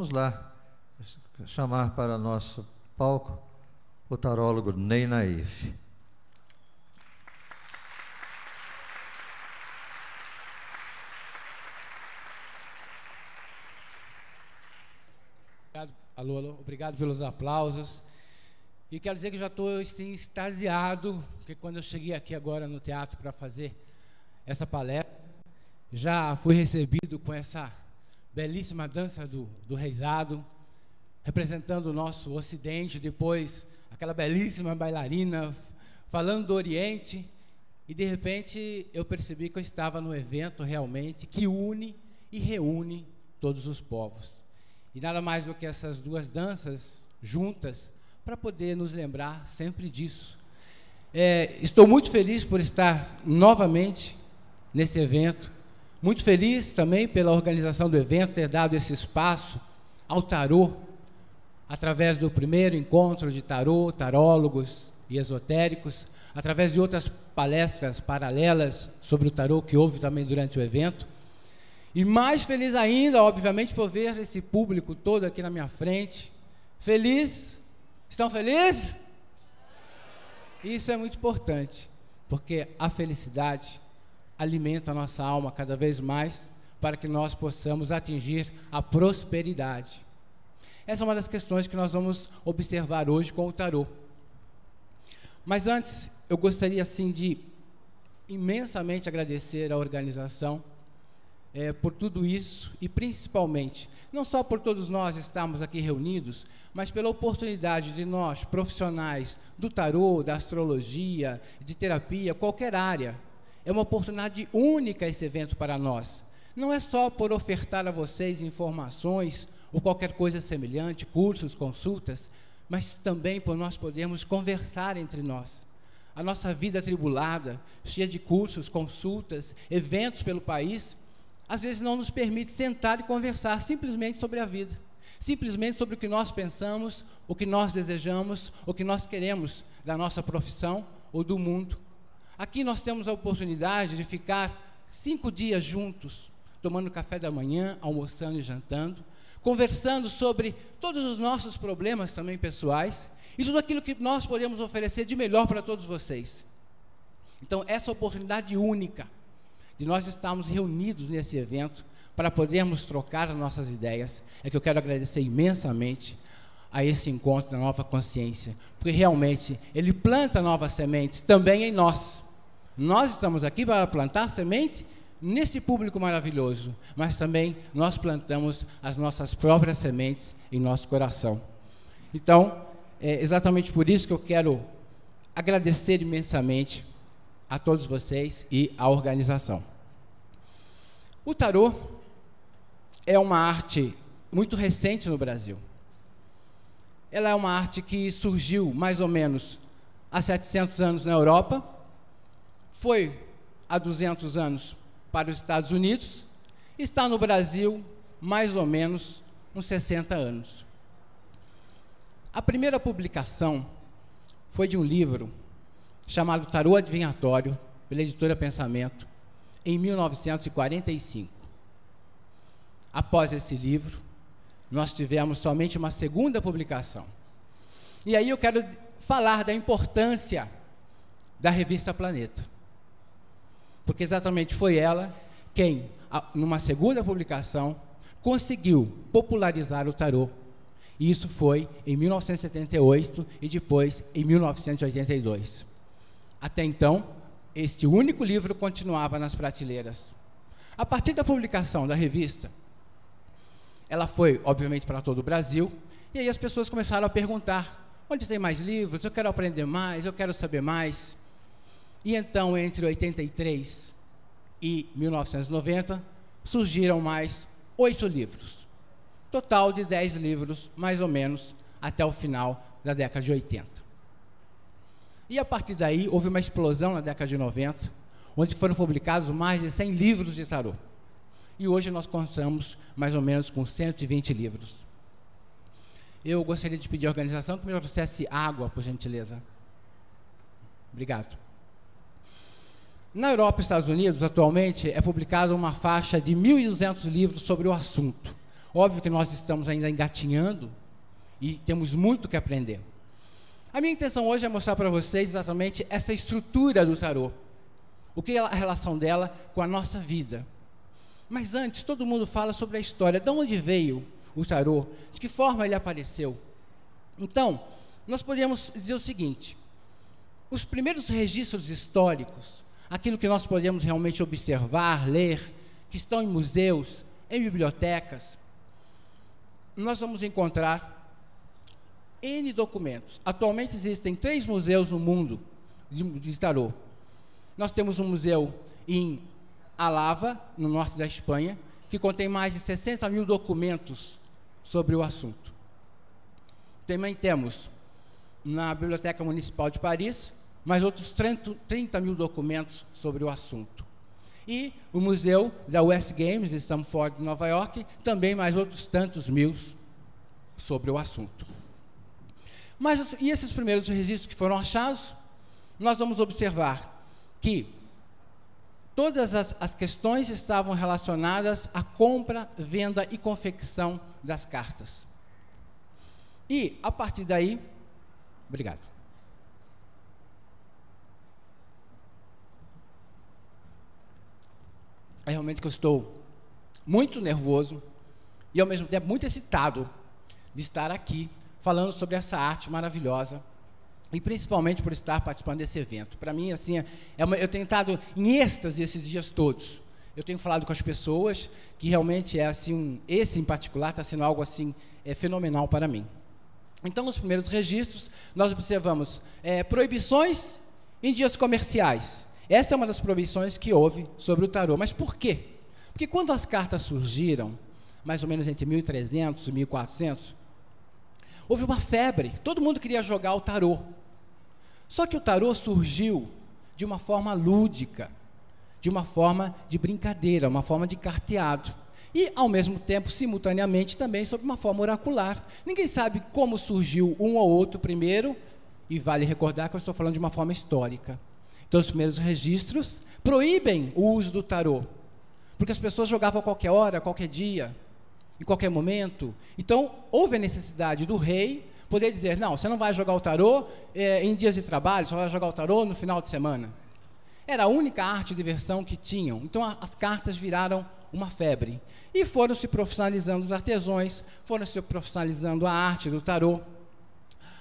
vamos lá chamar para nosso palco o tarólogo Ney Naif. Obrigado, alô, alô, obrigado pelos aplausos. E quero dizer que já estou assim, extasiado, porque quando eu cheguei aqui agora no teatro para fazer essa palestra, já fui recebido com essa belíssima dança do, do reizado, representando o nosso Ocidente, depois aquela belíssima bailarina falando do Oriente, e de repente eu percebi que eu estava no evento realmente que une e reúne todos os povos. E nada mais do que essas duas danças juntas para poder nos lembrar sempre disso. É, estou muito feliz por estar novamente nesse evento muito feliz também pela organização do evento, ter dado esse espaço ao tarô, através do primeiro encontro de tarô, tarólogos e esotéricos, através de outras palestras paralelas sobre o tarô que houve também durante o evento. E mais feliz ainda, obviamente, por ver esse público todo aqui na minha frente. Feliz? Estão felizes? Isso é muito importante, porque a felicidade alimenta a nossa alma cada vez mais para que nós possamos atingir a prosperidade. Essa é uma das questões que nós vamos observar hoje com o tarô. Mas antes, eu gostaria assim de imensamente agradecer à organização é, por tudo isso e principalmente, não só por todos nós estarmos aqui reunidos, mas pela oportunidade de nós, profissionais do tarô, da astrologia, de terapia, qualquer área, é uma oportunidade única esse evento para nós. Não é só por ofertar a vocês informações ou qualquer coisa semelhante, cursos, consultas, mas também por nós podermos conversar entre nós. A nossa vida atribulada, cheia de cursos, consultas, eventos pelo país, às vezes não nos permite sentar e conversar simplesmente sobre a vida, simplesmente sobre o que nós pensamos, o que nós desejamos, o que nós queremos da nossa profissão ou do mundo Aqui nós temos a oportunidade de ficar cinco dias juntos, tomando café da manhã, almoçando e jantando, conversando sobre todos os nossos problemas também pessoais e tudo aquilo que nós podemos oferecer de melhor para todos vocês. Então, essa oportunidade única de nós estarmos reunidos nesse evento para podermos trocar as nossas ideias é que eu quero agradecer imensamente a esse encontro da nova consciência, porque realmente ele planta novas sementes também em nós. Nós estamos aqui para plantar sementes neste público maravilhoso, mas também nós plantamos as nossas próprias sementes em nosso coração. Então, é exatamente por isso que eu quero agradecer imensamente a todos vocês e à organização. O tarô é uma arte muito recente no Brasil. Ela é uma arte que surgiu mais ou menos há 700 anos na Europa foi há 200 anos para os Estados Unidos, está no Brasil mais ou menos uns 60 anos. A primeira publicação foi de um livro chamado Tarô Adivinhatório, pela editora Pensamento, em 1945. Após esse livro, nós tivemos somente uma segunda publicação. E aí eu quero falar da importância da revista Planeta. Porque exatamente foi ela quem, numa segunda publicação, conseguiu popularizar o tarô. E isso foi em 1978 e depois em 1982. Até então, este único livro continuava nas prateleiras. A partir da publicação da revista, ela foi, obviamente, para todo o Brasil, e aí as pessoas começaram a perguntar: onde tem mais livros? Eu quero aprender mais, eu quero saber mais. E então, entre 83 e 1990, surgiram mais oito livros. Total de dez livros, mais ou menos, até o final da década de 80. E a partir daí, houve uma explosão na década de 90, onde foram publicados mais de 100 livros de tarô. E hoje nós contamos mais ou menos com 120 livros. Eu gostaria de pedir à organização que me trouxesse água, por gentileza. Obrigado. Na Europa e Estados Unidos, atualmente, é publicada uma faixa de 1.200 livros sobre o assunto. Óbvio que nós estamos ainda engatinhando e temos muito que aprender. A minha intenção hoje é mostrar para vocês exatamente essa estrutura do tarô. O que é a relação dela com a nossa vida. Mas antes, todo mundo fala sobre a história, de onde veio o tarô, de que forma ele apareceu. Então, nós podemos dizer o seguinte: os primeiros registros históricos aquilo que nós podemos realmente observar, ler, que estão em museus, em bibliotecas, nós vamos encontrar N documentos. Atualmente existem três museus no mundo de, de tarô. Nós temos um museu em Alava, no norte da Espanha, que contém mais de 60 mil documentos sobre o assunto. Também temos na Biblioteca Municipal de Paris mais outros 30, 30 mil documentos sobre o assunto. E o museu da West Games, de Stamford, Nova York, também mais outros tantos mil sobre o assunto. Mas, e esses primeiros registros que foram achados? Nós vamos observar que todas as, as, questões estavam relacionadas à compra, venda e confecção das cartas. E, a partir daí, obrigado. é realmente que eu estou muito nervoso e ao mesmo tempo muito excitado de estar aqui falando sobre essa arte maravilhosa e principalmente por estar participando desse evento. Para mim, assim, é, é uma, eu tenho estado em êxtase esses dias todos. Eu tenho falado com as pessoas que realmente é assim, um, esse em particular está sendo algo assim é, fenomenal para mim. Então, nos primeiros registros, nós observamos é, proibições em dias comerciais. Essa é uma das proibições que houve sobre o tarô. Mas por quê? Porque quando as cartas surgiram, mais ou menos entre 1300 e 1400, houve uma febre. Todo mundo queria jogar o tarô. Só que o tarô surgiu de uma forma lúdica, de uma forma de brincadeira, uma forma de carteado. E, ao mesmo tempo, simultaneamente, também sob uma forma oracular. Ninguém sabe como surgiu um ou outro primeiro, e vale recordar que eu estou falando de uma forma histórica. Então, os primeiros registros proíbem o uso do tarô, porque as pessoas jogavam a qualquer hora, a qualquer dia, em qualquer momento. Então, houve a necessidade do rei poder dizer: não, você não vai jogar o tarô é, em dias de trabalho, só vai jogar o tarô no final de semana. Era a única arte de diversão que tinham. Então, a, as cartas viraram uma febre. E foram se profissionalizando os artesãos, foram se profissionalizando a arte do tarô,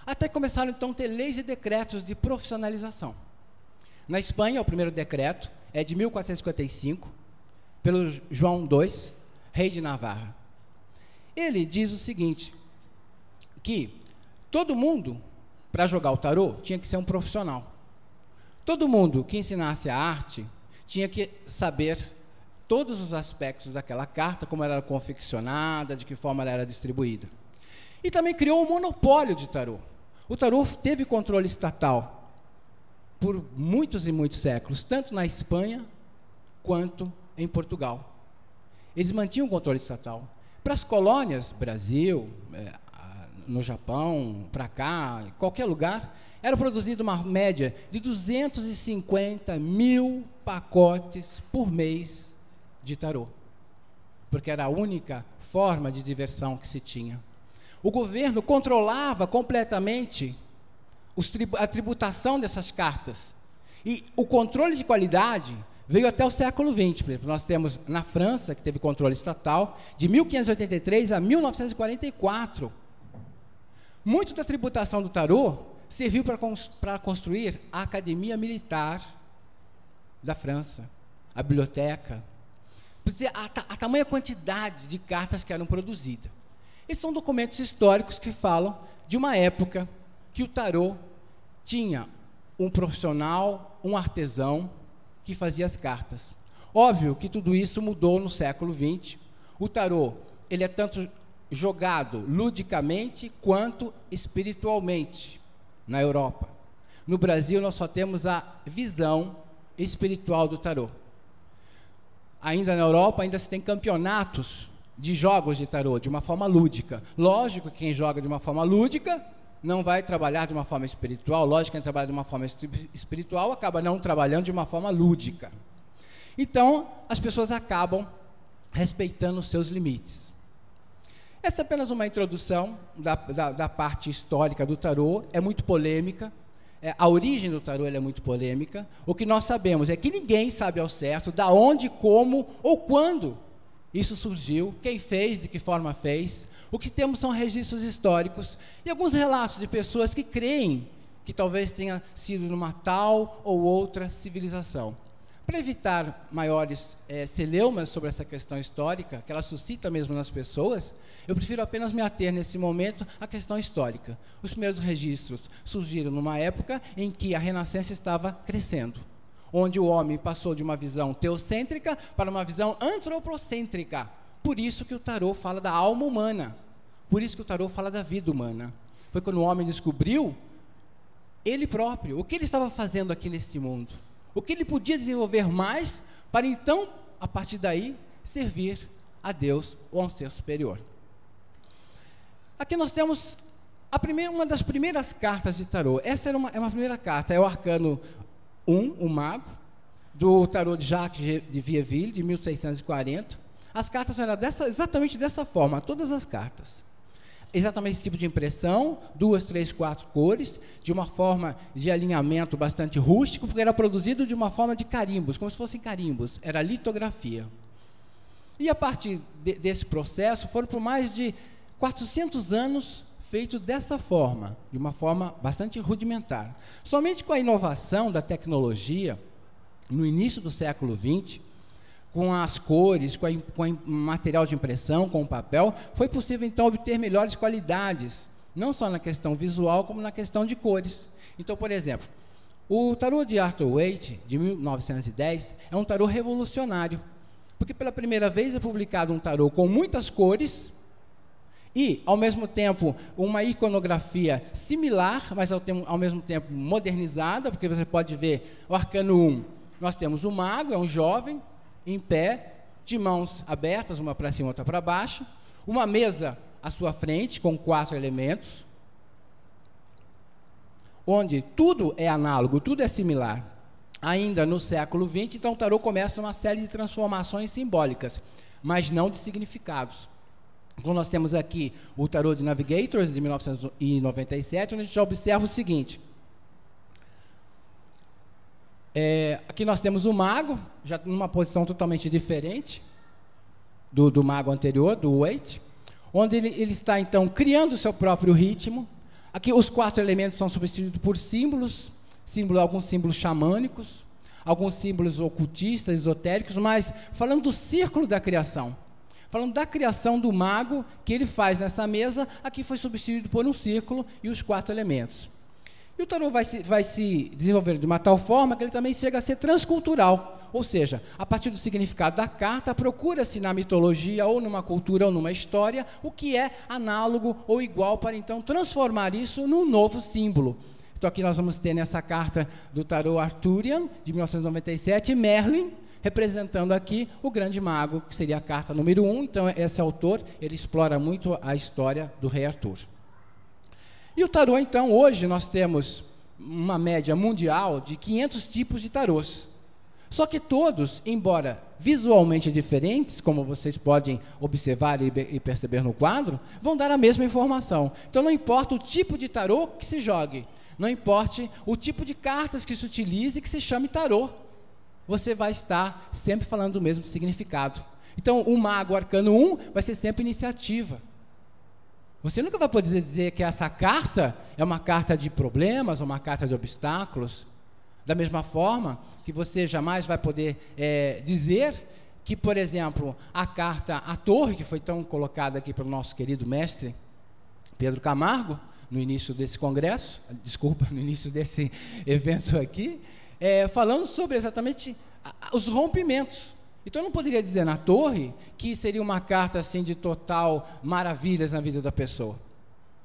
até começaram então a ter leis e decretos de profissionalização. Na Espanha, o primeiro decreto é de 1455, pelo João II, rei de Navarra. Ele diz o seguinte: que todo mundo, para jogar o tarô, tinha que ser um profissional. Todo mundo que ensinasse a arte tinha que saber todos os aspectos daquela carta, como ela era confeccionada, de que forma ela era distribuída. E também criou um monopólio de tarô. O tarô teve controle estatal por muitos e muitos séculos, tanto na Espanha quanto em Portugal. Eles mantinham o controle estatal. Para as colônias, Brasil, eh, no Japão, para cá, qualquer lugar, era produzida uma média de 250 mil pacotes por mês de tarô, porque era a única forma de diversão que se tinha. O governo controlava completamente a tributação dessas cartas. E o controle de qualidade veio até o século XX. Por exemplo, nós temos na França, que teve controle estatal, de 1583 a 1944. Muito da tributação do tarô serviu para cons construir a Academia Militar da França, a biblioteca, a, ta a tamanha quantidade de cartas que eram produzidas. Esses são documentos históricos que falam de uma época que o tarô tinha um profissional, um artesão que fazia as cartas. Óbvio que tudo isso mudou no século XX. O tarô, ele é tanto jogado ludicamente quanto espiritualmente na Europa. No Brasil nós só temos a visão espiritual do tarô. Ainda na Europa ainda se tem campeonatos de jogos de tarô de uma forma lúdica. Lógico que quem joga de uma forma lúdica não vai trabalhar de uma forma espiritual, lógico, quem trabalha de uma forma espiritual acaba não trabalhando de uma forma lúdica. Então, as pessoas acabam respeitando os seus limites. Essa é apenas uma introdução da, da, da parte histórica do tarô, é muito polêmica, é, a origem do tarô é muito polêmica. O que nós sabemos é que ninguém sabe ao certo da onde, como ou quando isso surgiu, quem fez, de que forma fez, o que temos são registros históricos e alguns relatos de pessoas que creem que talvez tenha sido numa tal ou outra civilização. Para evitar maiores é, celeumas sobre essa questão histórica, que ela suscita mesmo nas pessoas, eu prefiro apenas me ater nesse momento à questão histórica. Os primeiros registros surgiram numa época em que a Renascença estava crescendo, onde o homem passou de uma visão teocêntrica para uma visão antropocêntrica, por isso que o tarô fala da alma humana. Por isso que o tarô fala da vida humana. Foi quando o homem descobriu ele próprio, o que ele estava fazendo aqui neste mundo, o que ele podia desenvolver mais para então, a partir daí, servir a Deus ou a um ser superior. Aqui nós temos a primeira, uma das primeiras cartas de tarô. Essa era uma, é uma primeira carta, é o arcano 1, o mago, do tarô de Jacques de Vieville, de 1640. As cartas eram dessa, exatamente dessa forma, todas as cartas. Exatamente esse tipo de impressão, duas, três, quatro cores, de uma forma de alinhamento bastante rústico, porque era produzido de uma forma de carimbos, como se fossem carimbos, era litografia. E a partir de, desse processo foram por mais de 400 anos feito dessa forma, de uma forma bastante rudimentar. Somente com a inovação da tecnologia, no início do século XX, com as cores, com, a, com o material de impressão, com o papel, foi possível então obter melhores qualidades, não só na questão visual, como na questão de cores. Então, por exemplo, o tarô de Arthur Waite, de 1910, é um tarô revolucionário, porque pela primeira vez é publicado um tarô com muitas cores e, ao mesmo tempo, uma iconografia similar, mas ao, ao mesmo tempo modernizada, porque você pode ver o arcano 1, nós temos o mago, é um jovem, em pé, de mãos abertas, uma para cima, outra para baixo, uma mesa à sua frente com quatro elementos, onde tudo é análogo, tudo é similar. Ainda no século XX, então o tarô começa uma série de transformações simbólicas, mas não de significados. Então nós temos aqui o tarô de Navigators de 1997, onde a gente observa o seguinte: é, aqui nós temos o mago, já numa posição totalmente diferente do, do mago anterior, do wait, onde ele, ele está então criando o seu próprio ritmo. Aqui os quatro elementos são substituídos por símbolos, símbolo, alguns símbolos xamânicos, alguns símbolos ocultistas, esotéricos, mas falando do círculo da criação, falando da criação do mago que ele faz nessa mesa, aqui foi substituído por um círculo e os quatro elementos. E o tarô vai se, vai se desenvolver de uma tal forma que ele também chega a ser transcultural. Ou seja, a partir do significado da carta, procura-se na mitologia, ou numa cultura, ou numa história, o que é análogo ou igual para então transformar isso num novo símbolo. Então aqui nós vamos ter nessa carta do tarô Arthurian, de 1997, Merlin, representando aqui o grande mago, que seria a carta número 1. Um. Então esse autor, ele explora muito a história do rei Arthur. E o tarô, então, hoje nós temos uma média mundial de 500 tipos de tarôs. Só que todos, embora visualmente diferentes, como vocês podem observar e, perceber no quadro, vão dar a mesma informação. Então não importa o tipo de tarô que se jogue, não importa o tipo de cartas que se utilize que se chame tarô, você vai estar sempre falando do mesmo significado. Então o mago arcano 1 vai ser sempre iniciativa. Você nunca vai poder dizer que essa carta é uma carta de problemas, uma carta de obstáculos. Da mesma forma que você jamais vai poder é, dizer que, por exemplo, a carta à torre, que foi tão colocada aqui pelo nosso querido mestre Pedro Camargo, no início desse congresso, desculpa, no início desse evento aqui, é, falando sobre exatamente os rompimentos. Então eu não poderia dizer na torre que seria uma carta assim de total maravilhas na vida da pessoa.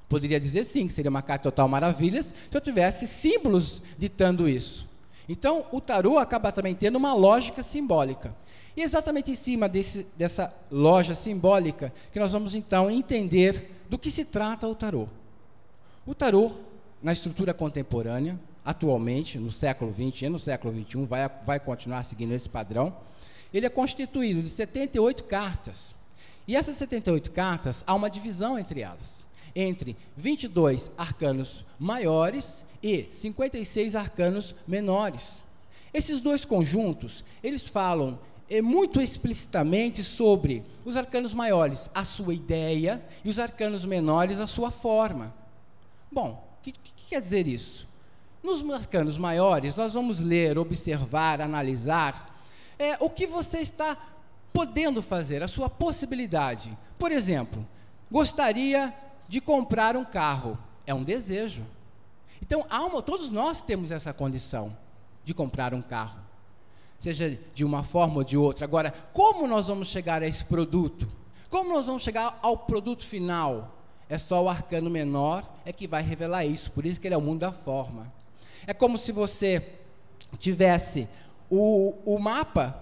Poderia dizer sim que seria uma carta total maravilhas se eu tivesse símbolos ditando isso. Então o tarô acaba também tendo uma lógica simbólica. E é exatamente em cima desse, dessa loja simbólica que nós vamos então entender do que se trata o tarô. O tarô, na estrutura contemporânea, atualmente, no século XX e no século XXI, vai, vai continuar seguindo esse padrão ele é constituído de 78 cartas. E essas 78 cartas, há uma divisão entre elas, entre 22 arcanos maiores e 56 arcanos menores. Esses dois conjuntos, eles falam é, muito explicitamente sobre os arcanos maiores, a sua ideia, e os arcanos menores, a sua forma. Bom, o que, que quer dizer isso? Nos arcanos maiores, nós vamos ler, observar, analisar é o que você está podendo fazer, a sua possibilidade. Por exemplo, gostaria de comprar um carro. É um desejo. Então, todos nós temos essa condição de comprar um carro. Seja de uma forma ou de outra. Agora, como nós vamos chegar a esse produto? Como nós vamos chegar ao produto final? É só o arcano menor é que vai revelar isso. Por isso que ele é o mundo da forma. É como se você tivesse o, o mapa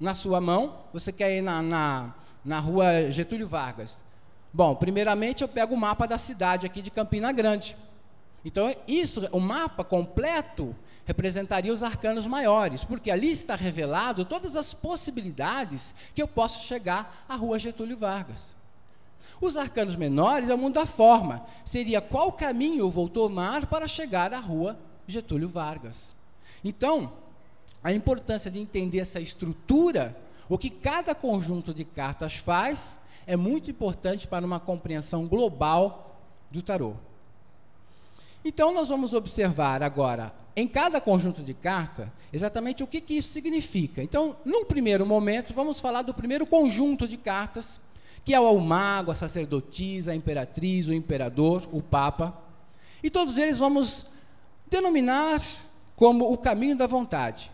na sua mão, você quer ir na, na, na rua Getúlio Vargas. Bom, primeiramente eu pego o mapa da cidade aqui de Campina Grande. Então, isso, o mapa completo representaria os arcanos maiores, porque ali está revelado todas as possibilidades que eu posso chegar à rua Getúlio Vargas. Os arcanos menores é o mundo da forma. Seria qual caminho eu vou tomar para chegar à rua Getúlio Vargas. Então, a importância de entender essa estrutura, o que cada conjunto de cartas faz, é muito importante para uma compreensão global do tarô. Então, nós vamos observar agora, em cada conjunto de carta, exatamente o que, que isso significa. Então, num primeiro momento, vamos falar do primeiro conjunto de cartas, que é o mago, a sacerdotisa, a imperatriz, o imperador, o papa. E todos eles vamos denominar como o caminho da vontade.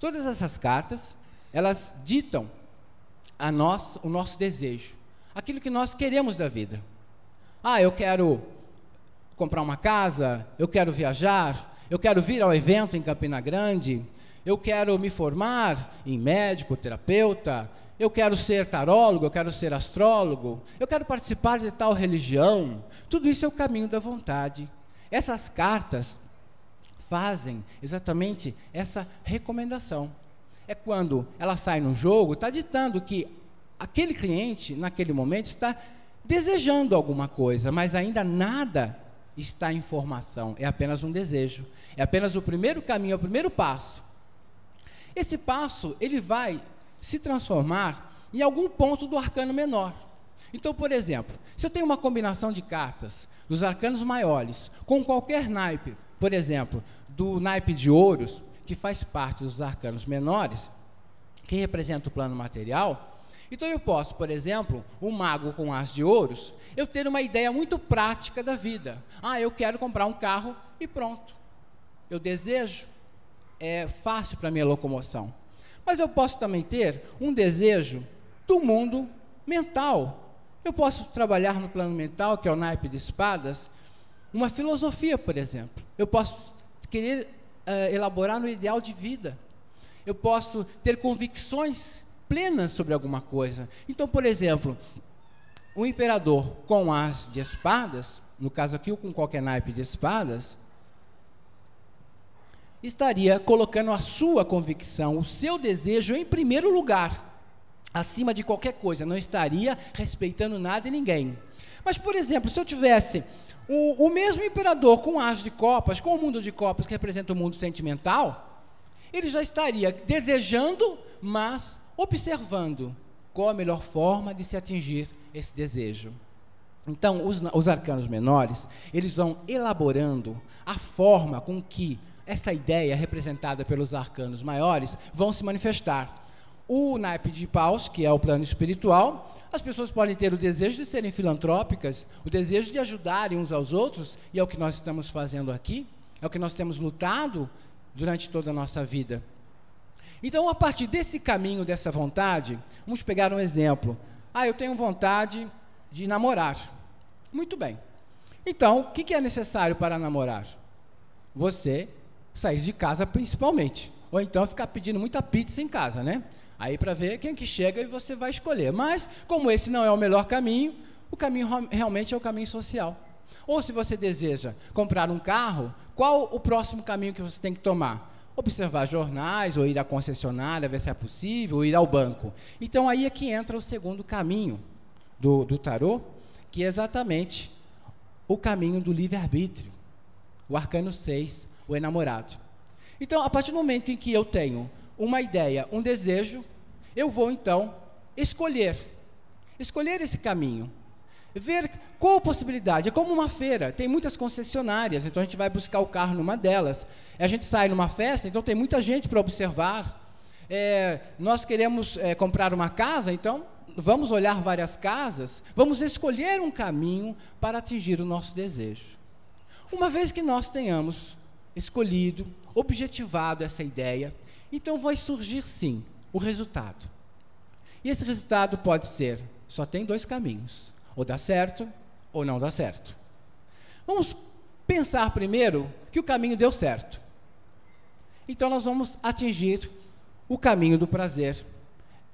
Todas essas cartas, elas ditam a nós o nosso desejo, aquilo que nós queremos da vida. Ah, eu quero comprar uma casa, eu quero viajar, eu quero vir ao evento em Campina Grande, eu quero me formar em médico, terapeuta, eu quero ser tarólogo, eu quero ser astrólogo, eu quero participar de tal religião. Tudo isso é o caminho da vontade. Essas cartas fazem exatamente essa recomendação. É quando ela sai no jogo, está ditando que aquele cliente, naquele momento, está desejando alguma coisa, mas ainda nada está em formação, é apenas um desejo, é apenas o primeiro caminho, é o primeiro passo. Esse passo, ele vai se transformar em algum ponto do arcano menor. Então, por exemplo, se eu tenho uma combinação de cartas dos arcanos maiores com qualquer naipe, por exemplo, do naipe de ouros, que faz parte dos arcanos menores, que representa o plano material, então eu posso, por exemplo, um mago com as de ouros, eu ter uma ideia muito prática da vida. Ah, eu quero comprar um carro e pronto. Eu desejo. É fácil para minha locomoção. Mas eu posso também ter um desejo do mundo mental. Eu posso trabalhar no plano mental, que é o naipe de espadas, uma filosofia, por exemplo. Eu posso querer uh, elaborar no ideal de vida. Eu posso ter convicções plenas sobre alguma coisa. Então, por exemplo, o imperador com as de espadas, no caso aqui, ou com qualquer naipe de espadas, estaria colocando a sua convicção, o seu desejo em primeiro lugar, acima de qualquer coisa, não estaria respeitando nada e ninguém. Mas, por exemplo, se eu tivesse o, o mesmo imperador com as de copas, com o mundo de copas que representa o mundo sentimental, ele já estaria desejando, mas observando qual a melhor forma de se atingir esse desejo. Então, os, os arcanos menores, eles vão elaborando a forma com que essa ideia representada pelos arcanos maiores vão se manifestar o naipe de paus, que é o plano espiritual, as pessoas podem ter o desejo de serem filantrópicas, o desejo de ajudarem uns aos outros, e é o que nós estamos fazendo aqui, é o que nós temos lutado durante toda a nossa vida. Então, a partir desse caminho, dessa vontade, vamos pegar um exemplo. Ah, eu tenho vontade de namorar. Muito bem. Então, o que é necessário para namorar? Você sair de casa principalmente. Ou então ficar pedindo muita pizza em casa, né? Aí para ver quem que chega e você vai escolher. Mas, como esse não é o melhor caminho, o caminho realmente é o caminho social. Ou se você deseja comprar um carro, qual o próximo caminho que você tem que tomar? Observar jornais, ou ir à concessionária, ver se é possível, ou ir ao banco. Então aí é que entra o segundo caminho do, do tarô, que é exatamente o caminho do livre-arbítrio. O arcano 6, o enamorado. Então, a partir do momento em que eu tenho uma ideia, um desejo, eu vou então escolher. Escolher esse caminho. Ver qual possibilidade. É como uma feira, tem muitas concessionárias, então a gente vai buscar o carro numa delas. A gente sai numa festa, então tem muita gente para observar. É, nós queremos é, comprar uma casa, então vamos olhar várias casas, vamos escolher um caminho para atingir o nosso desejo. Uma vez que nós tenhamos escolhido, objetivado essa ideia, então vai surgir sim o resultado. E esse resultado pode ser, só tem dois caminhos, ou dá certo ou não dá certo. Vamos pensar primeiro que o caminho deu certo. Então nós vamos atingir o caminho do prazer.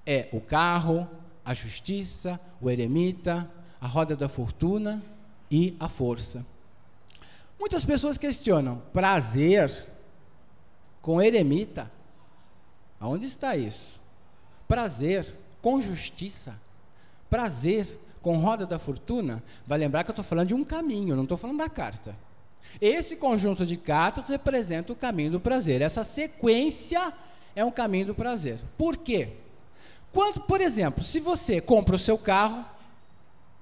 É o carro, a justiça, o eremita, a roda da fortuna e a força. Muitas pessoas questionam prazer com eremita. Aonde está isso? Prazer com justiça, prazer com roda da fortuna, vai lembrar que eu estou falando de um caminho, não estou falando da carta. Esse conjunto de cartas representa o caminho do prazer. Essa sequência é um caminho do prazer. Por quê? Quando, por exemplo, se você compra o seu carro,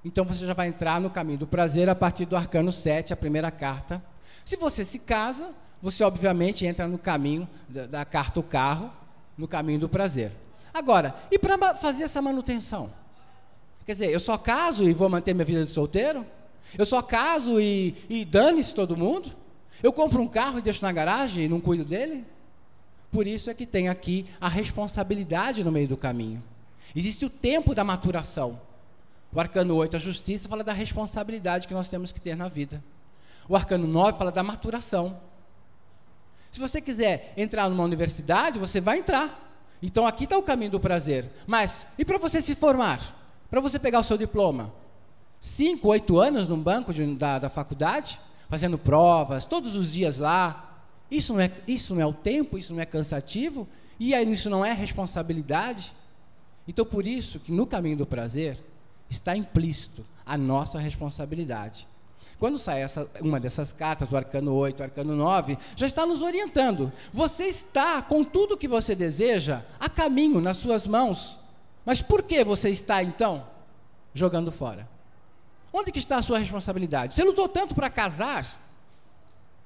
então você já vai entrar no caminho do prazer a partir do arcano 7, a primeira carta. Se você se casa, você obviamente entra no caminho da, da carta o carro, no caminho do prazer. Agora, e para fazer essa manutenção? Quer dizer, eu só caso e vou manter minha vida de solteiro? Eu só caso e, e dane-se todo mundo? Eu compro um carro e deixo na garagem e não cuido dele? Por isso é que tem aqui a responsabilidade no meio do caminho. Existe o tempo da maturação. O arcano 8, a justiça, fala da responsabilidade que nós temos que ter na vida. O arcano 9 fala da maturação. Se você quiser entrar numa universidade, você vai entrar. Então aqui está o caminho do prazer. Mas e para você se formar? Para você pegar o seu diploma? Cinco, oito anos num banco de, da, da faculdade, fazendo provas, todos os dias lá. Isso não, é, isso não é o tempo, isso não é cansativo, e aí isso não é responsabilidade. Então, por isso que no caminho do prazer está implícito a nossa responsabilidade. Quando sai essa, uma dessas cartas, o arcano 8, o arcano 9, já está nos orientando. Você está com tudo o que você deseja a caminho, nas suas mãos. Mas por que você está, então, jogando fora? Onde que está a sua responsabilidade? Você lutou tanto para casar,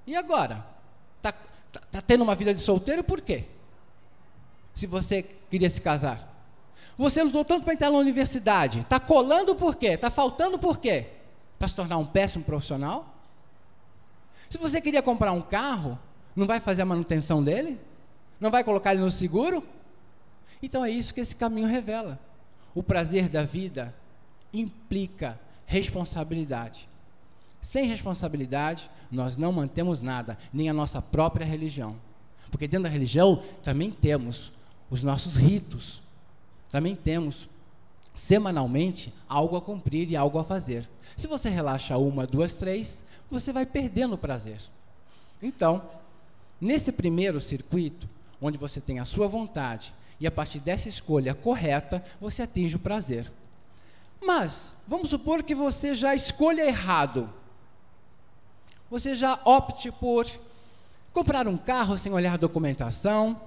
e agora? Está tá, tá tendo uma vida de solteiro por quê? Se você queria se casar. Você lutou tanto para entrar na universidade, está colando por quê? Está faltando por quê? para se tornar um péssimo profissional? Se você queria comprar um carro, não vai fazer a manutenção dele? Não vai colocar ele no seguro? Então é isso que esse caminho revela. O prazer da vida implica responsabilidade. Sem responsabilidade, nós não mantemos nada, nem a nossa própria religião. Porque dentro da religião também temos os nossos ritos, também temos semanalmente algo a cumprir e algo a fazer. Se você relaxa uma, duas, três, você vai perdendo o prazer. Então, nesse primeiro circuito, onde você tem a sua vontade e a partir dessa escolha correta, você atinge o prazer. Mas, vamos supor que você já escolha errado. Você já opte por comprar um carro sem olhar a documentação.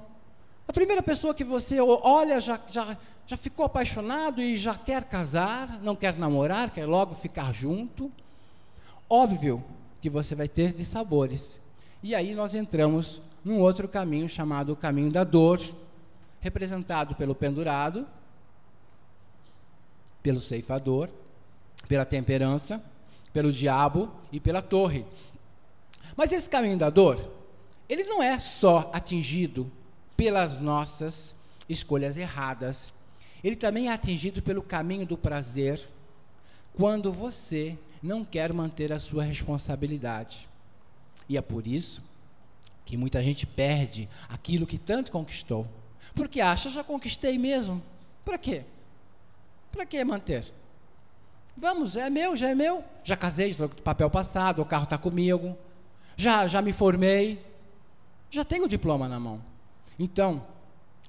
A primeira pessoa que você olha já, já, já ficou apaixonado e já quer casar, não quer namorar, quer logo ficar junto. Óbvio que você vai ter dissabores. E aí nós entramos num outro caminho chamado o caminho da dor, representado pelo pendurado, pelo ceifador, pela temperança, pelo diabo e pela torre. Mas esse caminho da dor, ele não é só atingido pelas nossas escolhas erradas, ele também é atingido pelo caminho do prazer quando você não quer manter a sua responsabilidade. E é por isso que muita gente perde aquilo que tanto conquistou. Porque acha, já conquistei mesmo. Para quê? Para que manter? Vamos, é meu, já é meu. Já casei, papel passado, o carro está comigo. Já, já me formei. Já tenho o diploma na mão. Então,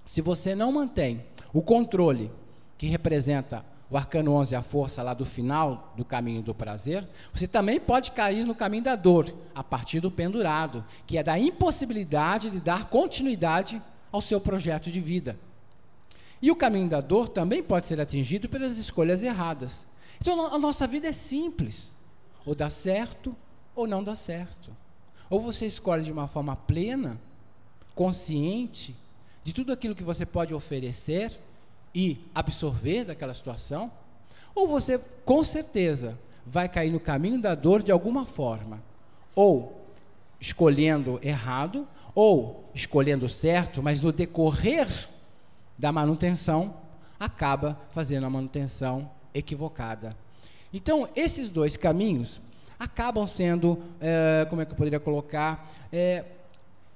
se você não mantém o controle, que representa o arcano 11, a força lá do final do caminho do prazer, você também pode cair no caminho da dor, a partir do pendurado, que é da impossibilidade de dar continuidade ao seu projeto de vida. E o caminho da dor também pode ser atingido pelas escolhas erradas. Então a nossa vida é simples: ou dá certo ou não dá certo. Ou você escolhe de uma forma plena, consciente de tudo aquilo que você pode oferecer e absorver daquela situação, ou você com certeza vai cair no caminho da dor de alguma forma, ou escolhendo errado, ou escolhendo certo, mas no decorrer da manutenção acaba fazendo a manutenção equivocada. Então, esses dois caminhos acabam sendo, é, como é que eu poderia colocar, é,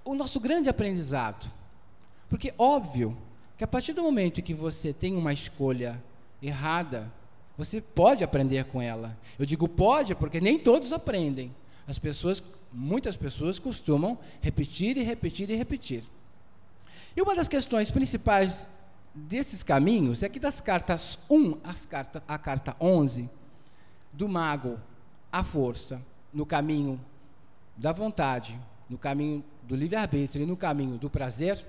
o nosso grande aprendizado. Porque óbvio que a partir do momento que você tem uma escolha errada, você pode aprender com ela. Eu digo pode porque nem todos aprendem. As pessoas, muitas pessoas costumam repetir e repetir e repetir. E uma das questões principais desses caminhos é que das cartas 1 às carta, à carta 11, do mago à força, no caminho da vontade, no caminho do livre-arbítrio e no caminho do prazer,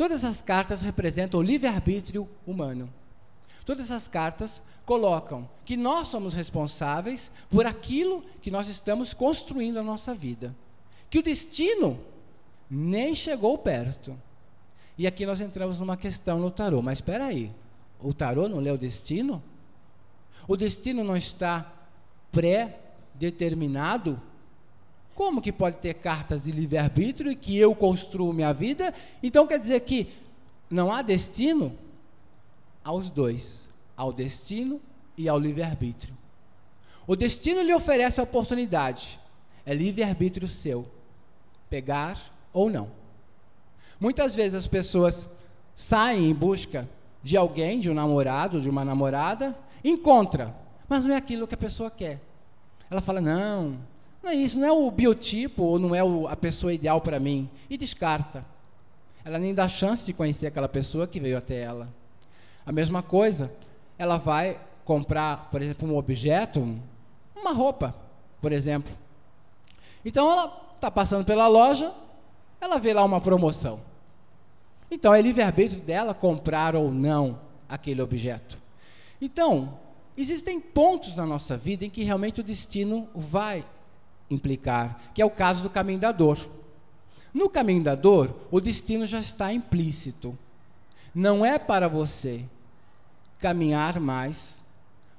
Todas as cartas representam o livre-arbítrio humano. Todas as cartas colocam que nós somos responsáveis por aquilo que nós estamos construindo na nossa vida. Que o destino nem chegou perto. E aqui nós entramos numa questão no tarô, mas espera aí. O tarô não lê o destino? O destino não está pré-determinado como que pode ter cartas de livre-arbítrio e que eu construo minha vida? Então quer dizer que não há destino aos dois, ao destino e ao livre-arbítrio. O destino lhe oferece a oportunidade, é livre-arbítrio seu, pegar ou não. Muitas vezes as pessoas saem em busca de alguém, de um namorado, de uma namorada, encontra, mas não é aquilo que a pessoa quer. Ela fala: não, não é isso, não é o biotipo ou não é a pessoa ideal para mim. E descarta. Ela nem dá chance de conhecer aquela pessoa que veio até ela. A mesma coisa, ela vai comprar, por exemplo, um objeto, uma roupa, por exemplo. Então ela está passando pela loja, ela vê lá uma promoção. Então é livre-arbítrio dela comprar ou não aquele objeto. Então, existem pontos na nossa vida em que realmente o destino vai implicar, que é o caso do caminho da dor. No caminho da dor, o destino já está implícito. Não é para você caminhar mais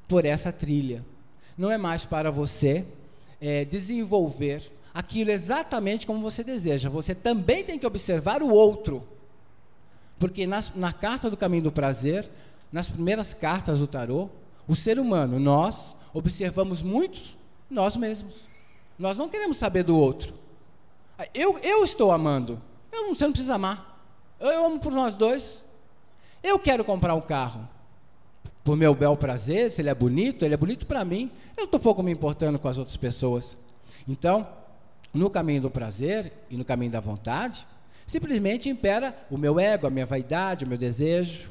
por essa trilha. Não é mais para você é, desenvolver aquilo exatamente como você deseja. Você também tem que observar o outro. Porque nas, na carta do caminho do prazer, nas primeiras cartas do tarô, o ser humano, nós, observamos muito nós mesmos. Nós não queremos saber do outro. Eu, eu estou amando. Eu não, você não precisa amar. Eu, eu amo por nós dois. Eu quero comprar um carro. Por meu bel prazer, se ele é bonito, ele é bonito para mim. Eu estou pouco me importando com as outras pessoas. Então, no caminho do prazer e no caminho da vontade, simplesmente impera o meu ego, a minha vaidade, o meu desejo.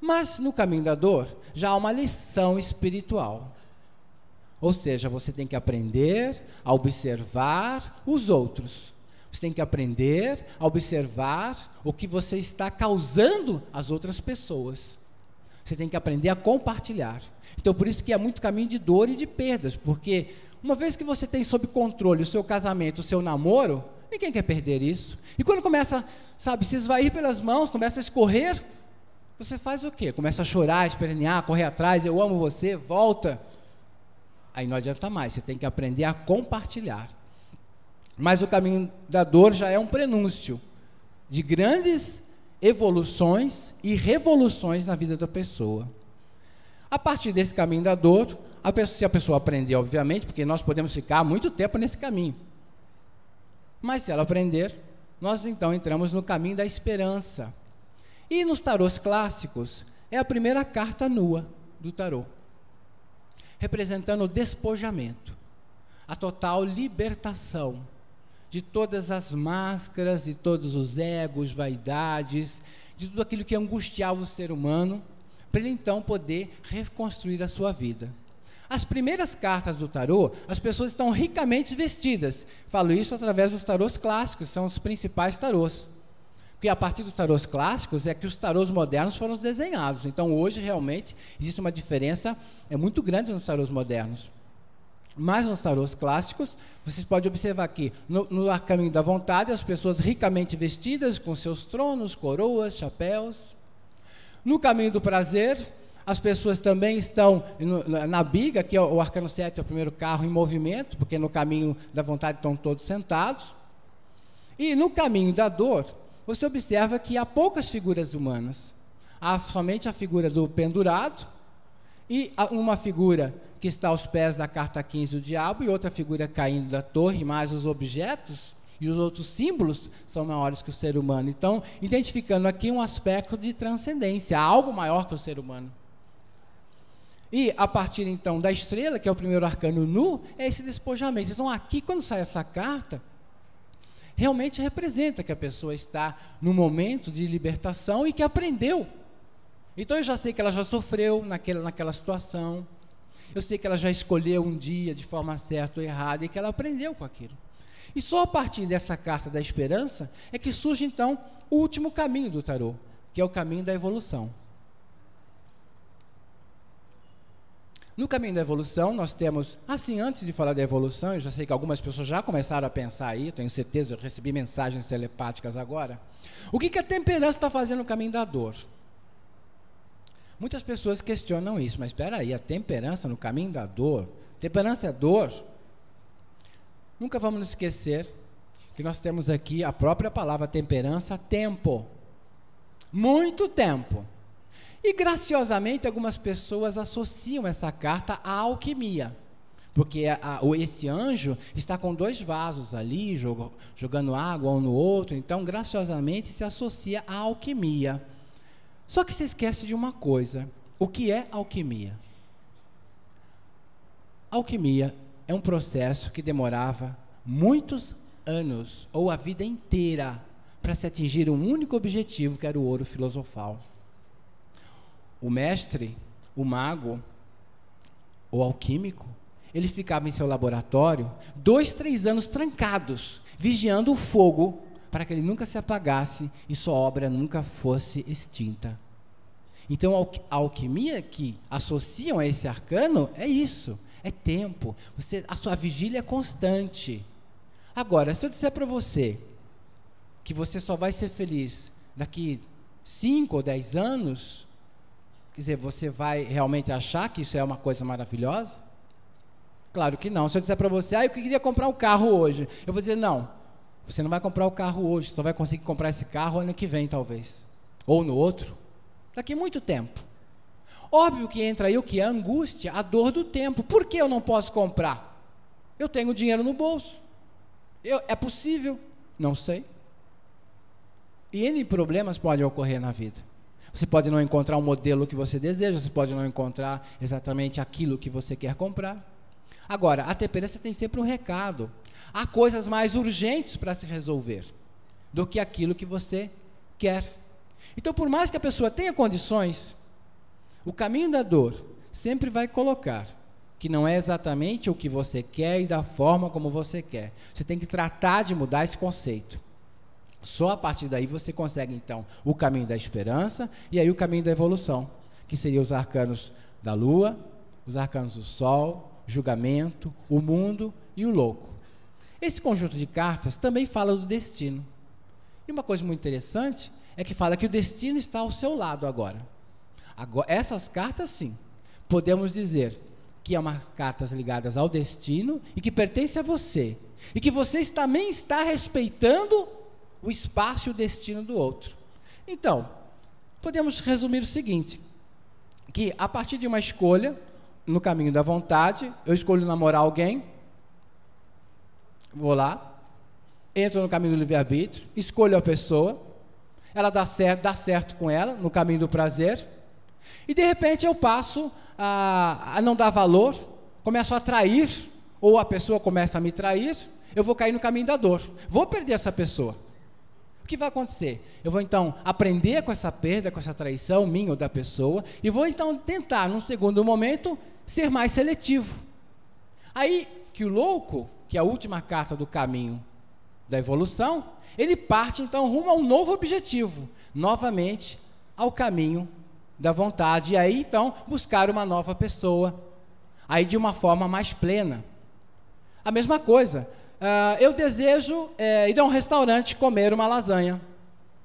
Mas no caminho da dor, já há uma lição espiritual. Ou seja, você tem que aprender a observar os outros. Você tem que aprender a observar o que você está causando às outras pessoas. Você tem que aprender a compartilhar. Então, por isso que é muito caminho de dor e de perdas, porque uma vez que você tem sob controle o seu casamento, o seu namoro, ninguém quer perder isso. E quando começa, sabe, se esvair pelas mãos, começa a escorrer, você faz o quê? Começa a chorar, espernear, correr atrás, eu amo você, volta. Aí não adianta mais, você tem que aprender a compartilhar. Mas o caminho da dor já é um prenúncio de grandes evoluções e revoluções na vida da pessoa. A partir desse caminho da dor, a pessoa, se a pessoa aprender, obviamente, porque nós podemos ficar muito tempo nesse caminho. Mas se ela aprender, nós então entramos no caminho da esperança. E nos tarôs clássicos, é a primeira carta nua do tarô representando o despojamento, a total libertação de todas as máscaras, de todos os egos, vaidades, de tudo aquilo que angustiava o ser humano, para ele então poder reconstruir a sua vida. As primeiras cartas do tarô, as pessoas estão ricamente vestidas. Falo isso através dos tarôs clássicos, são os principais tarôs. Porque a partir dos tarôs clássicos é que os tarôs modernos foram desenhados. Então hoje realmente existe uma diferença é muito grande nos tarôs modernos. Mas nos tarôs clássicos, vocês podem observar que no, no caminho da vontade, as pessoas ricamente vestidas, com seus tronos, coroas, chapéus. No caminho do prazer, as pessoas também estão na biga, que é o arcano 7 é o primeiro carro em movimento, porque no caminho da vontade estão todos sentados. E no caminho da dor, você observa que há poucas figuras humanas. Há somente a figura do pendurado e uma figura que está aos pés da carta 15 do diabo e outra figura caindo da torre, mas os objetos e os outros símbolos são maiores que o ser humano. Então, identificando aqui um aspecto de transcendência, algo maior que o ser humano. E a partir então da estrela, que é o primeiro arcano nu, é esse despojamento. Então, aqui, quando sai essa carta, realmente representa que a pessoa está no momento de libertação e que aprendeu. Então eu já sei que ela já sofreu naquela, naquela situação, eu sei que ela já escolheu um dia de forma certa ou errada e que ela aprendeu com aquilo. E só a partir dessa carta da esperança é que surge então o último caminho do tarô, que é o caminho da evolução. No caminho da evolução, nós temos, assim, antes de falar da evolução, eu já sei que algumas pessoas já começaram a pensar aí, tenho certeza, eu recebi mensagens telepáticas agora. O que, que a temperança está fazendo no caminho da dor? Muitas pessoas questionam isso, mas espera aí, a temperança no caminho da dor? Temperança é dor? Nunca vamos nos esquecer que nós temos aqui a própria palavra temperança, tempo. Muito tempo. E graciosamente algumas pessoas associam essa carta à alquimia. Porque a, a, esse anjo está com dois vasos ali, jogando água um no outro, então graciosamente se associa à alquimia. Só que se esquece de uma coisa: o que é alquimia? Alquimia é um processo que demorava muitos anos ou a vida inteira para se atingir um único objetivo, que era o ouro filosofal o mestre, o mago, o alquímico, ele ficava em seu laboratório dois, três anos trancados, vigiando o fogo para que ele nunca se apagasse e sua obra nunca fosse extinta. Então, a alquimia que associam a esse arcano é isso, é tempo. Você, a sua vigília é constante. Agora, se eu disser para você que você só vai ser feliz daqui cinco ou dez anos, Quer dizer, você vai realmente achar que isso é uma coisa maravilhosa? Claro que não. Se eu disser para você, ah, eu queria comprar um carro hoje, eu vou dizer, não, você não vai comprar o carro hoje, só vai conseguir comprar esse carro ano que vem, talvez. Ou no outro. Daqui muito tempo. Óbvio que entra aí o que? A é angústia, a dor do tempo. Por que eu não posso comprar? Eu tenho dinheiro no bolso. Eu, é possível? Não sei. E N problemas podem ocorrer na vida. Você pode não encontrar o modelo que você deseja, você pode não encontrar exatamente aquilo que você quer comprar. Agora, a temperança tem sempre um recado. Há coisas mais urgentes para se resolver do que aquilo que você quer. Então, por mais que a pessoa tenha condições, o caminho da dor sempre vai colocar que não é exatamente o que você quer e da forma como você quer. Você tem que tratar de mudar esse conceito. Só a partir daí você consegue, então, o caminho da esperança e aí o caminho da evolução, que seria os arcanos da lua, os arcanos do sol, julgamento, o mundo e o louco. Esse conjunto de cartas também fala do destino. E uma coisa muito interessante é que fala que o destino está ao seu lado agora. agora essas cartas, sim, podemos dizer que é umas cartas ligadas ao destino e que pertence a você. E que você também está respeitando o espaço e o destino do outro. Então, podemos resumir o seguinte: que a partir de uma escolha, no caminho da vontade, eu escolho namorar alguém, vou lá, entro no caminho do livre-arbítrio, escolho a pessoa, ela dá certo, dá certo com ela, no caminho do prazer, e de repente eu passo a, a não dar valor, começo a trair, ou a pessoa começa a me trair, eu vou cair no caminho da dor, vou perder essa pessoa. O que vai acontecer? Eu vou então aprender com essa perda, com essa traição minha ou da pessoa, e vou então tentar, num segundo momento, ser mais seletivo. Aí que o louco, que é a última carta do caminho da evolução, ele parte então rumo a um novo objetivo, novamente ao caminho da vontade, e aí então buscar uma nova pessoa, aí de uma forma mais plena. A mesma coisa, Uh, eu desejo eh, ir a um restaurante comer uma lasanha.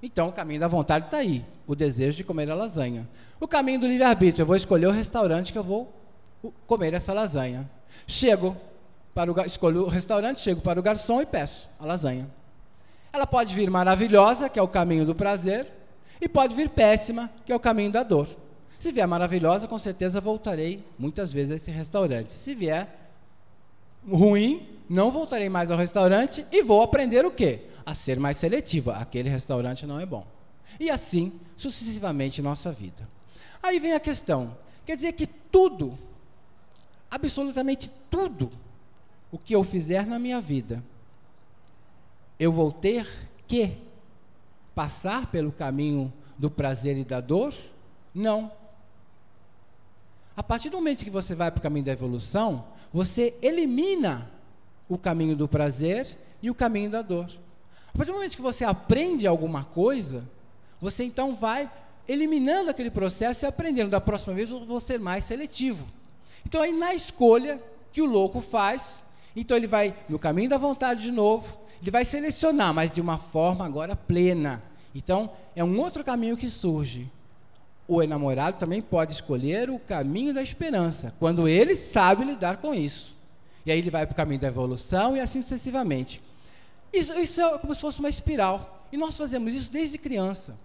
Então, o caminho da vontade está aí, o desejo de comer a lasanha. O caminho do livre-arbítrio, eu vou escolher o restaurante que eu vou comer essa lasanha. Chego para o escolho o restaurante, chego para o garçom e peço a lasanha. Ela pode vir maravilhosa, que é o caminho do prazer, e pode vir péssima, que é o caminho da dor. Se vier maravilhosa, com certeza voltarei muitas vezes a esse restaurante. Se vier ruim, não voltarei mais ao restaurante e vou aprender o quê? A ser mais seletiva. Aquele restaurante não é bom. E assim, sucessivamente, nossa vida. Aí vem a questão: quer dizer que tudo, absolutamente tudo, o que eu fizer na minha vida, eu vou ter que passar pelo caminho do prazer e da dor? Não. A partir do momento que você vai para o caminho da evolução, você elimina o caminho do prazer e o caminho da dor. A partir do momento que você aprende alguma coisa, você então vai eliminando aquele processo e aprendendo. Da próxima vez eu vou ser mais seletivo. Então aí na escolha que o louco faz, então ele vai no caminho da vontade de novo, ele vai selecionar, mas de uma forma agora plena. Então é um outro caminho que surge o enamorado também pode escolher o caminho da esperança, quando ele sabe lidar com isso. E aí ele vai para o caminho da evolução e assim sucessivamente. Isso, isso, é como se fosse uma espiral. E nós fazemos isso desde criança.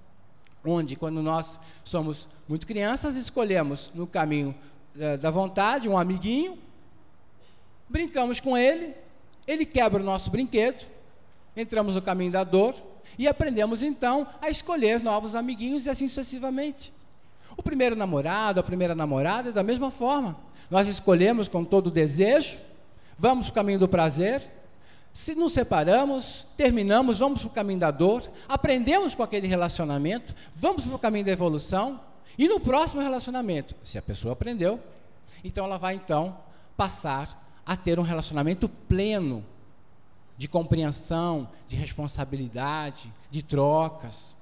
Onde, quando nós somos muito crianças, escolhemos no caminho é, da vontade um amiguinho, brincamos com ele, ele quebra o nosso brinquedo, entramos no caminho da dor e aprendemos então a escolher novos amiguinhos e assim sucessivamente. O primeiro namorado, a primeira namorada, é da mesma forma. Nós escolhemos com todo o desejo, vamos para o caminho do prazer. Se nos separamos, terminamos, vamos para o caminho da dor, aprendemos com aquele relacionamento, vamos para o caminho da evolução, e no próximo relacionamento, se a pessoa aprendeu, então ela vai então passar a ter um relacionamento pleno de compreensão, de responsabilidade, de trocas.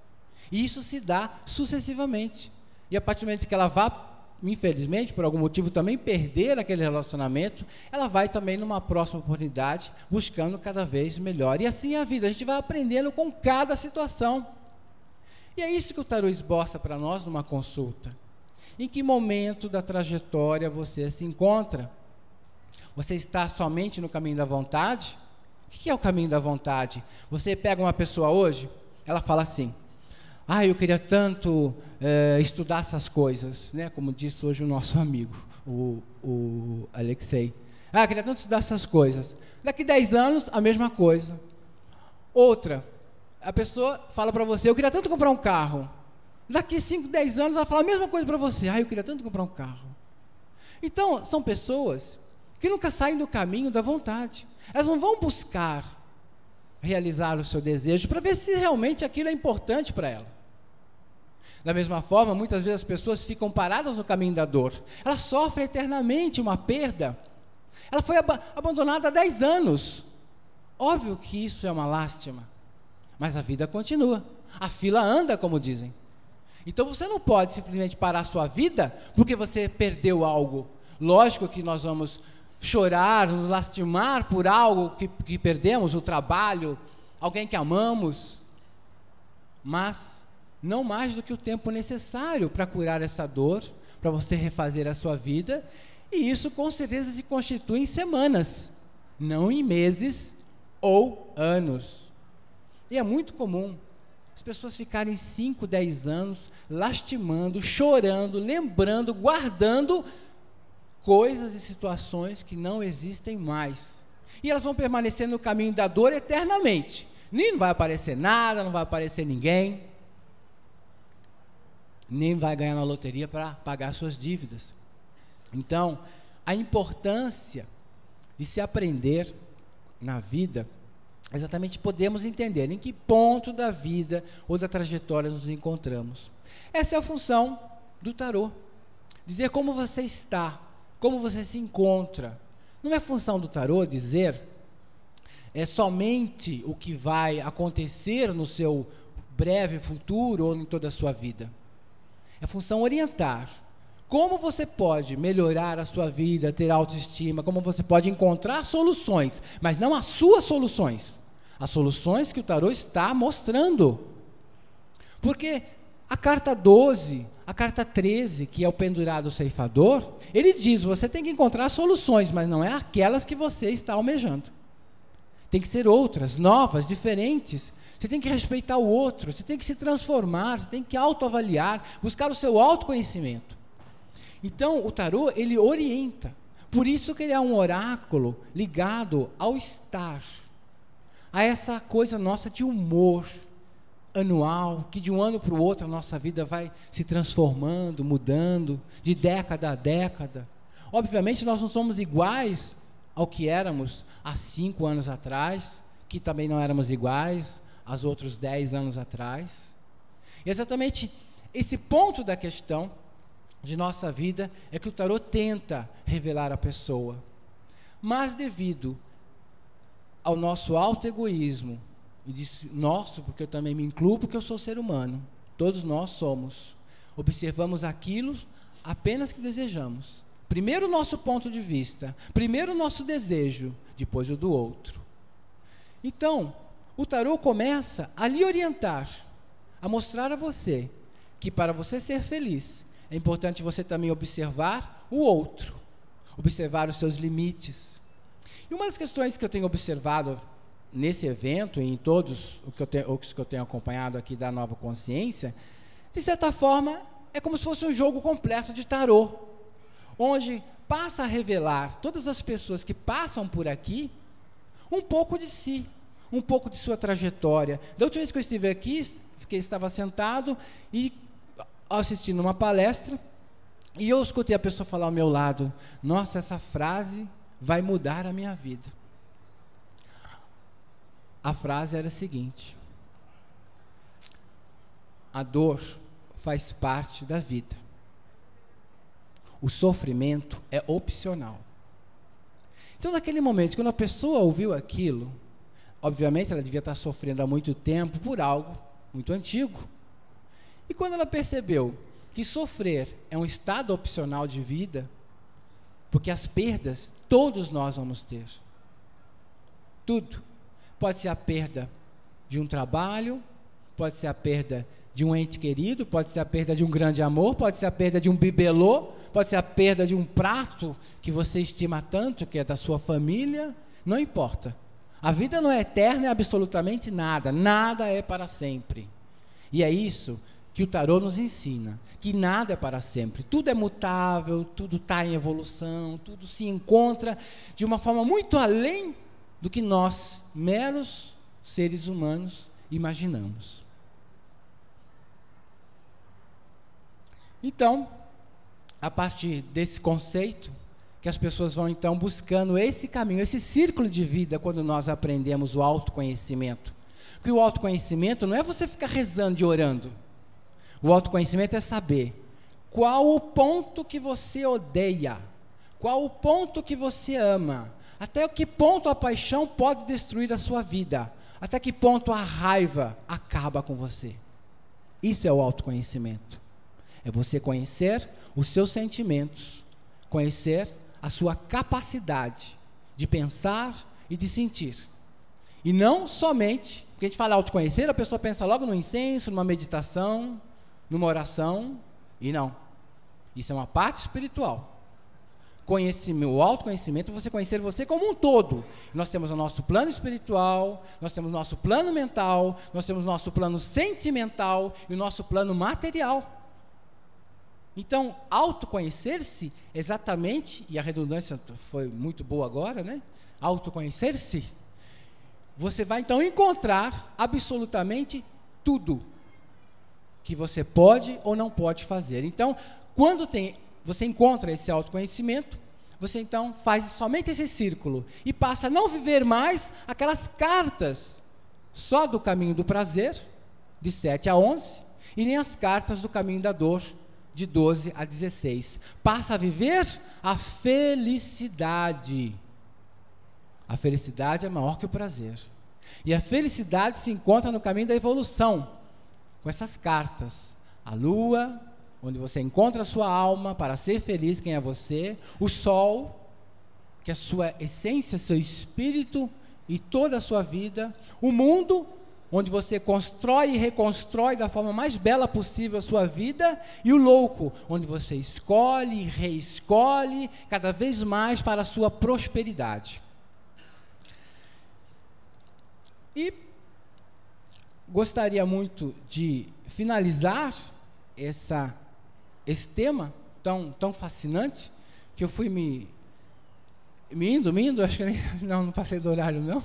E isso se dá sucessivamente. E a partir do momento que ela vá infelizmente, por algum motivo, também perder aquele relacionamento, ela vai também numa próxima oportunidade buscando cada vez melhor. E assim é a vida, a gente vai aprendendo com cada situação. E é isso que o tarô esboça para nós numa consulta. Em que momento da trajetória você se encontra? Você está somente no caminho da vontade? O que é o caminho da vontade? Você pega uma pessoa hoje, ela fala assim: ah, eu queria tanto eh, estudar essas coisas, né? Como disse hoje o nosso amigo, o, o Alexei. Ah, eu queria tanto estudar essas coisas. Daqui 10 anos, a mesma coisa. Outra, a pessoa fala para você, eu queria tanto comprar um carro. Daqui 5, 10 anos, ela fala a mesma coisa para você. Ah, eu queria tanto comprar um carro. Então, são pessoas que nunca saem do caminho da vontade. Elas não vão buscar realizar o seu desejo para ver se realmente aquilo é importante para ela. Da mesma forma, muitas vezes as pessoas ficam paradas no caminho da dor. Ela sofre eternamente uma perda. Ela foi ab abandonada há 10 anos. Óbvio que isso é uma lástima, mas a vida continua. A fila anda, como dizem. Então você não pode simplesmente parar a sua vida porque você perdeu algo. Lógico que nós vamos chorar, nos lastimar por algo que, que perdemos, o trabalho, alguém que amamos. Mas não mais do que o tempo necessário para curar essa dor, para você refazer a sua vida, e isso com certeza se constitui em semanas, não em meses ou anos. E é muito comum as pessoas ficarem 5, 10 anos lastimando, chorando, lembrando, guardando coisas e situações que não existem mais. E elas vão permanecer no caminho da dor eternamente. Nem vai aparecer nada, não vai aparecer ninguém nem vai ganhar na loteria para pagar suas dívidas. Então, a importância de se aprender na vida, exatamente podemos entender em que ponto da vida ou da trajetória nos encontramos. Essa é a função do tarô. Dizer como você está, como você se encontra. Não é função do tarô dizer é somente o que vai acontecer no seu breve futuro ou em toda a sua vida. É função orientar. Como você pode melhorar a sua vida, ter autoestima, como você pode encontrar soluções, mas não as suas soluções. As soluções que o tarô está mostrando. Porque a carta 12, a carta 13, que é o pendurado ceifador, ele diz: você tem que encontrar soluções, mas não é aquelas que você está almejando. Tem que ser outras, novas, diferentes, você tem que respeitar o outro, você tem que se transformar, você tem que autoavaliar, buscar o seu autoconhecimento. Então, o tarô, ele orienta. Por isso que ele é um oráculo ligado ao estar, a essa coisa nossa de humor anual, que de um ano para o outro a nossa vida vai se transformando, mudando, de década a década. Obviamente, nós não somos iguais ao que éramos há cinco anos atrás, que também não éramos iguais, aos outros dez anos atrás. E exatamente esse ponto da questão de nossa vida é que o tarô tenta revelar a pessoa. Mas devido ao nosso alto egoísmo, e disse nosso, porque eu também me incluo, porque eu sou ser humano, todos nós somos. Observamos aquilo apenas que desejamos. Primeiro o nosso ponto de vista, primeiro o nosso desejo, depois o do outro. Então, o tarô começa a lhe orientar, a mostrar a você que para você ser feliz, é importante você também observar o outro, observar os seus limites. E uma das questões que eu tenho observado nesse evento e em todos o que eu tenho, os que eu tenho acompanhado aqui da Nova Consciência, de certa forma, é como se fosse um jogo completo de tarô, onde passa a revelar todas as pessoas que passam por aqui um pouco de si, um pouco de sua trajetória. Da última vez que eu estive aqui, fiquei, estava sentado e assistindo uma palestra, e eu escutei a pessoa falar ao meu lado: Nossa, essa frase vai mudar a minha vida. A frase era a seguinte: A dor faz parte da vida. O sofrimento é opcional. Então, naquele momento, quando a pessoa ouviu aquilo, Obviamente, ela devia estar sofrendo há muito tempo por algo muito antigo. E quando ela percebeu que sofrer é um estado opcional de vida, porque as perdas todos nós vamos ter. Tudo. Pode ser a perda de um trabalho, pode ser a perda de um ente querido, pode ser a perda de um grande amor, pode ser a perda de um bibelô, pode ser a perda de um prato que você estima tanto, que é da sua família, não importa. A vida não é eterna, é absolutamente nada. Nada é para sempre. E é isso que o tarô nos ensina, que nada é para sempre, tudo é mutável, tudo está em evolução, tudo se encontra de uma forma muito além do que nós, meros seres humanos, imaginamos. Então, a partir desse conceito, que as pessoas vão então buscando esse caminho, esse círculo de vida quando nós aprendemos o autoconhecimento. Porque o autoconhecimento não é você ficar rezando e orando. O autoconhecimento é saber qual o ponto que você odeia, qual o ponto que você ama, até que ponto a paixão pode destruir a sua vida, até que ponto a raiva acaba com você. Isso é o autoconhecimento. É você conhecer os seus sentimentos, conhecer a sua capacidade de pensar e de sentir. E não somente, porque a gente fala autoconhecer, a pessoa pensa logo no incenso, numa meditação, numa oração, e não. Isso é uma parte espiritual. Conhecimento, o autoconhecimento é você conhecer você como um todo. Nós temos o nosso plano espiritual, nós temos o nosso plano mental, nós temos o nosso plano sentimental e o nosso plano material. Então, autoconhecer-se, exatamente, e a redundância foi muito boa agora, né? Autoconhecer-se, você vai então encontrar absolutamente tudo que você pode ou não pode fazer. Então, quando tem, você encontra esse autoconhecimento, você então faz somente esse círculo e passa a não viver mais aquelas cartas só do caminho do prazer, de 7 a 11, e nem as cartas do caminho da dor, de 12 a 16. Passa a viver a felicidade. A felicidade é maior que o prazer. E a felicidade se encontra no caminho da evolução, com essas cartas. A lua, onde você encontra a sua alma para ser feliz, quem é você. O sol, que é sua essência, seu espírito e toda a sua vida. O mundo, onde você constrói e reconstrói da forma mais bela possível a sua vida, e o louco, onde você escolhe e reescolhe cada vez mais para a sua prosperidade. E gostaria muito de finalizar essa, esse tema tão, tão fascinante, que eu fui me, me indo, me indo, acho que nem, não, não passei do horário não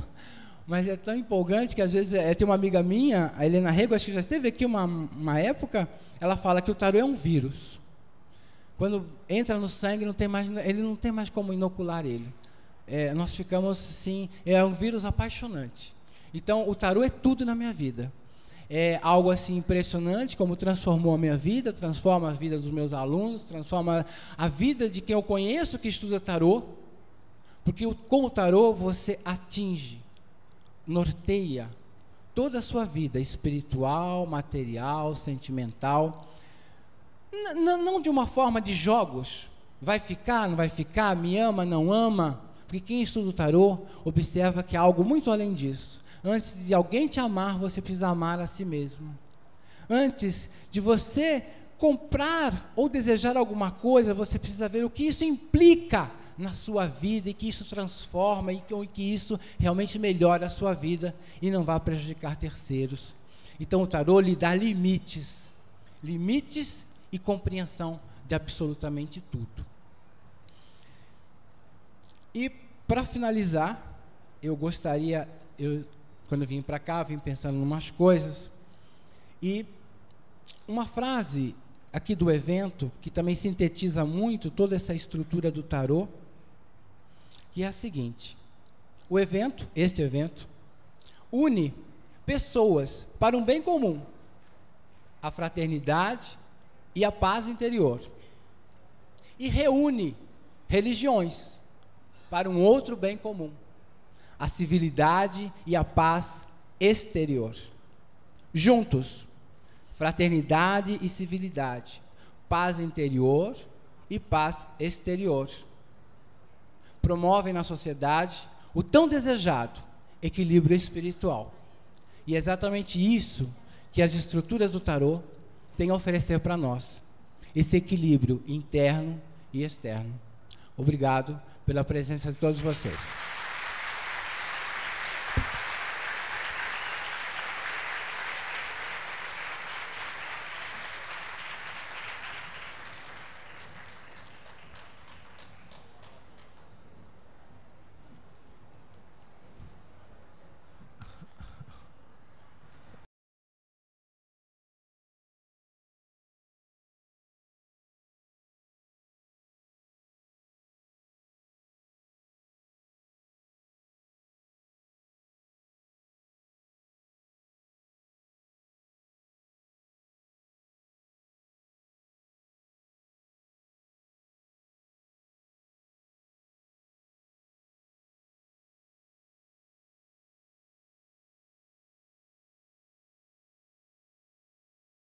mas é tão empolgante que às vezes é, tem uma amiga minha, a Helena Rego, acho que já esteve aqui uma, uma época, ela fala que o tarô é um vírus. Quando entra no sangue, não tem mais, ele não tem mais como inocular ele. É, nós ficamos sim, é um vírus apaixonante. Então, o tarô é tudo na minha vida. É algo assim impressionante, como transformou a minha vida, transforma a vida dos meus alunos, transforma a vida de quem eu conheço que estuda tarô, porque com o tarô você atinge norteia toda a sua vida, espiritual, material, sentimental. N não de uma forma de jogos. Vai ficar, não vai ficar, me ama, não ama. Porque quem estuda o tarô observa que há algo muito além disso. Antes de alguém te amar, você precisa amar a si mesmo. Antes de você comprar ou desejar alguma coisa, você precisa ver o que isso implica na sua vida e que isso transforma e que, isso realmente melhora a sua vida e não vá prejudicar terceiros. Então o tarô lhe dá limites, limites e compreensão de absolutamente tudo. E para finalizar, eu gostaria, eu, quando eu vim para cá, vim pensando em umas coisas e uma frase aqui do evento que também sintetiza muito toda essa estrutura do tarô que é a seguinte: o evento, este evento, une pessoas para um bem comum, a fraternidade e a paz interior. E reúne religiões para um outro bem comum, a civilidade e a paz exterior. Juntos, fraternidade e civilidade, paz interior e paz exterior promovem na sociedade o tão desejado equilíbrio espiritual. E é exatamente isso que as estruturas do tarô têm a oferecer para nós: esse equilíbrio interno e externo. Obrigado pela presença de todos vocês.